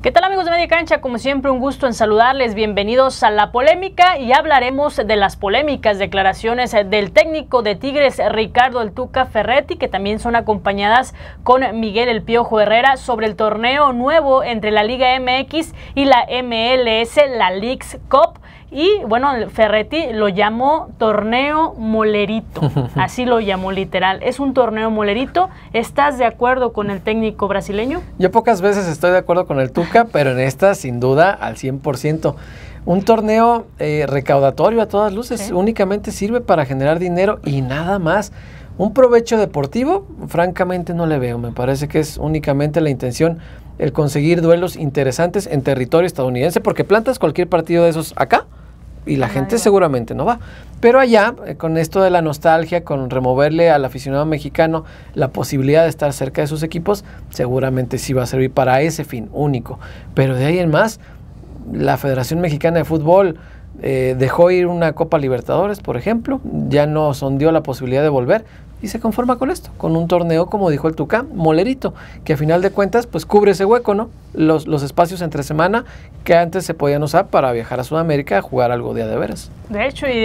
¿Qué tal amigos de Media Cancha? Como siempre un gusto en saludarles, bienvenidos a La Polémica y hablaremos de las polémicas declaraciones del técnico de Tigres Ricardo El Tuca Ferretti que también son acompañadas con Miguel El Piojo Herrera sobre el torneo nuevo entre la Liga MX y la MLS, la Leagues Cup y bueno, Ferretti lo llamó torneo molerito, así lo llamó literal. Es un torneo molerito. ¿Estás de acuerdo con el técnico brasileño? Yo pocas veces estoy de acuerdo con el Tuca, pero en esta sin duda al 100%. Un torneo eh, recaudatorio a todas luces, únicamente sirve para generar dinero y nada más. Un provecho deportivo, francamente no le veo. Me parece que es únicamente la intención el conseguir duelos interesantes en territorio estadounidense, porque plantas cualquier partido de esos acá y la gente seguramente no va. Pero allá, eh, con esto de la nostalgia, con removerle al aficionado mexicano la posibilidad de estar cerca de sus equipos, seguramente sí va a servir para ese fin único. Pero de ahí en más, la Federación Mexicana de Fútbol eh, dejó ir una Copa Libertadores, por ejemplo, ya no sondió la posibilidad de volver y se conforma con esto, con un torneo, como dijo el Tucán, molerito, que a final de cuentas, pues cubre ese hueco, ¿no? los, espacios entre semana que antes se podían usar para viajar a Sudamérica a jugar algo día de veras. De hecho, y,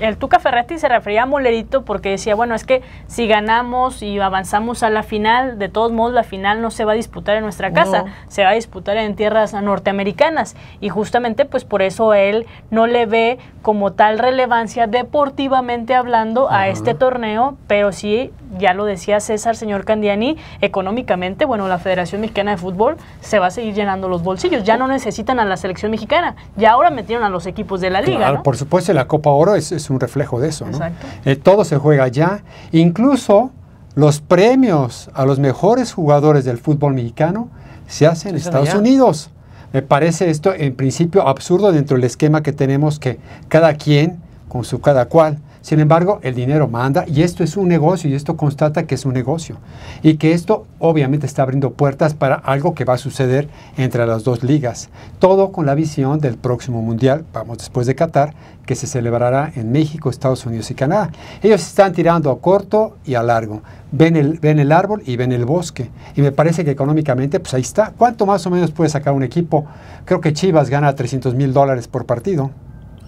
el Tuca Ferretti se refería a Molerito porque decía, bueno, es que si ganamos y avanzamos a la final, de todos modos la final no se va a disputar en nuestra casa, se va a disputar en tierras norteamericanas. Y justamente pues por eso él no le ve como tal relevancia deportivamente hablando a este torneo, pero sí ya lo decía César, señor Candiani, económicamente, bueno, la Federación Mexicana de Fútbol se va a seguir llenando los bolsillos. Ya no necesitan a la selección mexicana, ya ahora metieron a los equipos de la liga. por supuesto, la Copa Oro es, un reflejo de eso. Eh, todo se juega ya, incluso los premios a los mejores jugadores del fútbol mexicano se hacen en Estados Unidos. Me parece esto en principio absurdo dentro del esquema que tenemos que cada quien con su cada cual sin embargo, el dinero manda y esto es un negocio y esto constata que es un negocio y que esto obviamente está abriendo puertas para algo que va a suceder entre las dos ligas. Todo con la visión del próximo Mundial, vamos después de Qatar, que se celebrará en México, Estados Unidos y Canadá. Ellos están tirando a corto y a largo. Ven el, el árbol y ven el bosque. Y me parece que económicamente, pues ahí está. ¿Cuánto más o menos puede sacar un equipo? Creo que Chivas gana 300 mil dólares por partido.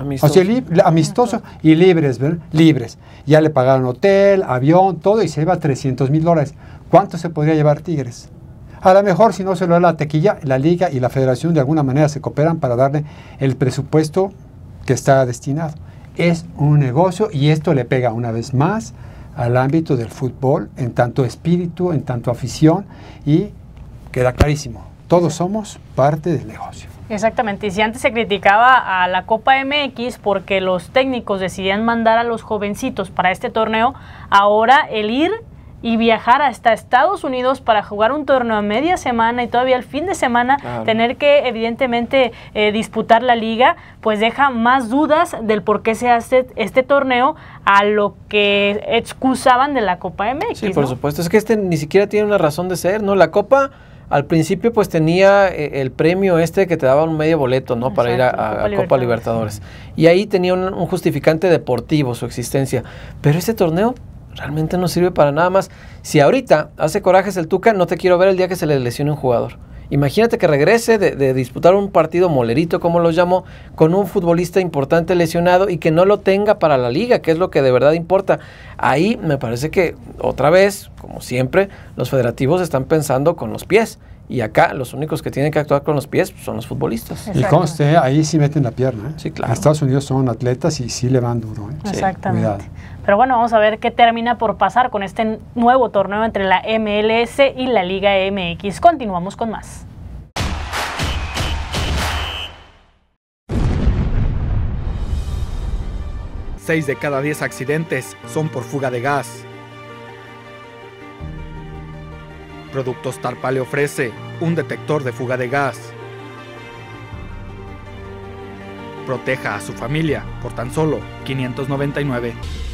Amistoso. y libres, ¿verdad? Libres. Ya le pagaron hotel, avión, todo y se lleva 300 mil dólares. ¿Cuánto se podría llevar Tigres? A lo mejor si no se lo da la tequilla la liga y la federación de alguna manera se cooperan para darle el presupuesto que está destinado. Es un negocio y esto le pega una vez más al ámbito del fútbol en tanto espíritu, en tanto afición y queda clarísimo, todos somos parte del negocio. Exactamente, y si antes se criticaba a la Copa MX porque los técnicos decidían mandar a los jovencitos para este torneo, ahora el ir y viajar hasta Estados Unidos para jugar un torneo a media semana y todavía el fin de semana tener que evidentemente eh, disputar la liga, pues deja más dudas del por qué se hace este torneo a lo que excusaban de la Copa MX. Sí, por supuesto, es que este ni siquiera tiene una razón de ser, ¿no? La Copa al principio pues tenía eh, el premio este que te daba un medio boleto, ¿no? Para ir a, Copa, Libertadores. Y ahí tenía un, un justificante deportivo su existencia. Pero este torneo realmente no sirve para nada más. Si ahorita hace corajes el Tuca, no te quiero ver el día que se le lesione un jugador. Imagínate que regrese de, disputar un partido molerito, como lo llamo, con un futbolista importante lesionado y que no lo tenga para la liga, que es lo que de verdad importa. Ahí me parece que otra vez, como siempre, los federativos están pensando con los pies y acá los únicos que tienen que actuar con los pies son los futbolistas. Y conste, ahí sí meten la pierna. ¿eh? Sí, claro. Estados Unidos son atletas y sí le van duro. ¿eh? Exactamente. Pero bueno, vamos a ver qué termina por pasar con este nuevo torneo entre la MLS y la Liga MX. Continuamos con más. Seis de cada diez accidentes son por fuga de gas. Productos Tarpa le ofrece un detector de fuga de gas. Proteja a su familia por tan solo 599.